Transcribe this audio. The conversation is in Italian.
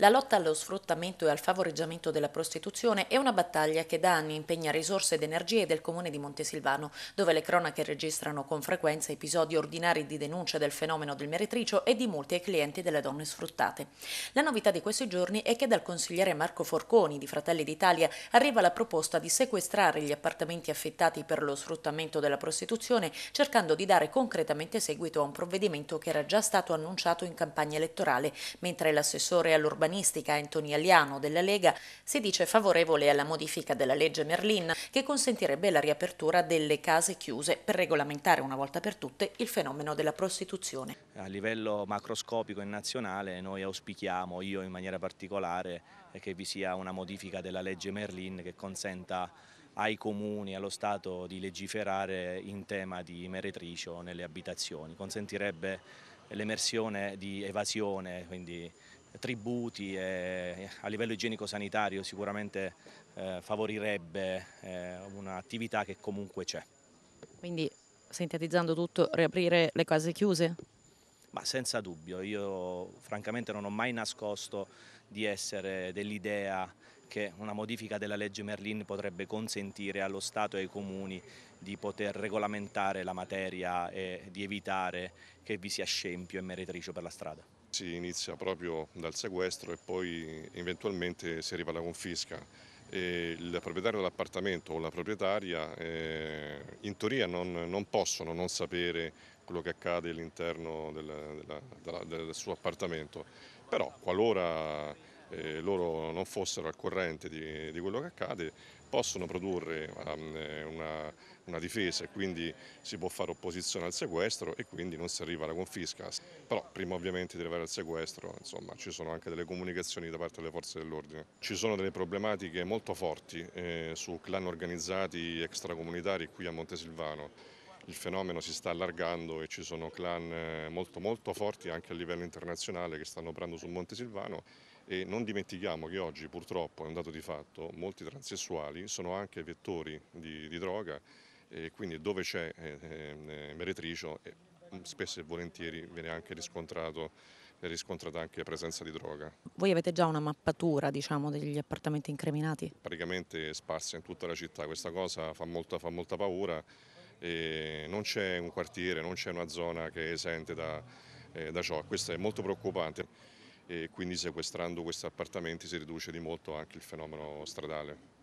La lotta allo sfruttamento e al favoreggiamento della prostituzione è una battaglia che da anni impegna risorse ed energie del comune di Montesilvano, dove le cronache registrano con frequenza episodi ordinari di denuncia del fenomeno del meretricio e di multe ai clienti delle donne sfruttate. La novità di questi giorni è che dal consigliere Marco Forconi di Fratelli d'Italia arriva la proposta di sequestrare gli appartamenti affittati per lo sfruttamento della prostituzione, cercando di dare concretamente seguito a un provvedimento che era già stato annunciato in campagna elettorale, mentre l'assessore all'urbanizzazione urbanistica Anthony Aliano della Lega si dice favorevole alla modifica della legge Merlin che consentirebbe la riapertura delle case chiuse per regolamentare una volta per tutte il fenomeno della prostituzione. A livello macroscopico e nazionale noi auspichiamo, io in maniera particolare, che vi sia una modifica della legge Merlin che consenta ai comuni, allo Stato di legiferare in tema di meretricio nelle abitazioni, consentirebbe l'emersione di evasione, quindi tributi e eh, a livello igienico-sanitario sicuramente eh, favorirebbe eh, un'attività che comunque c'è. Quindi sintetizzando tutto, riaprire le case chiuse? Ma senza dubbio, io francamente non ho mai nascosto di essere dell'idea che una modifica della legge Merlin potrebbe consentire allo Stato e ai comuni di poter regolamentare la materia e di evitare che vi sia scempio e meretricio per la strada. Si inizia proprio dal sequestro e poi eventualmente si arriva alla confisca. E il proprietario dell'appartamento o la proprietaria eh, in teoria non, non, possono non sapere quello che accade all'interno del, del, suo appartamento, però qualora eh, loro non fossero al corrente di, di quello che accade possono produrre um, eh, una, difesa e quindi si può fare opposizione al sequestro e quindi non si arriva alla confisca. Però prima ovviamente di arrivare al sequestro insomma, ci sono anche delle comunicazioni da parte delle forze dell'ordine. Ci sono delle problematiche molto forti eh, su clan organizzati extracomunitari qui a Montesilvano il fenomeno si sta allargando e ci sono clan eh, molto molto forti anche a livello internazionale che stanno operando sul Monte Silvano e non dimentichiamo che oggi purtroppo è un dato di fatto, molti transessuali sono anche vettori di, di droga e quindi dove c'è eh, eh meretricio eh, spesso e volentieri viene anche riscontrato è riscontrata anche presenza di droga. Voi avete già una mappatura diciamo, degli appartamenti incriminati? Praticamente sparsi in tutta la città, questa cosa fa molta, fa molta paura e non c'è un quartiere, non c'è una zona che è esente da, eh, da ciò, questo è molto preoccupante e quindi sequestrando questi appartamenti si riduce di molto anche il fenomeno stradale.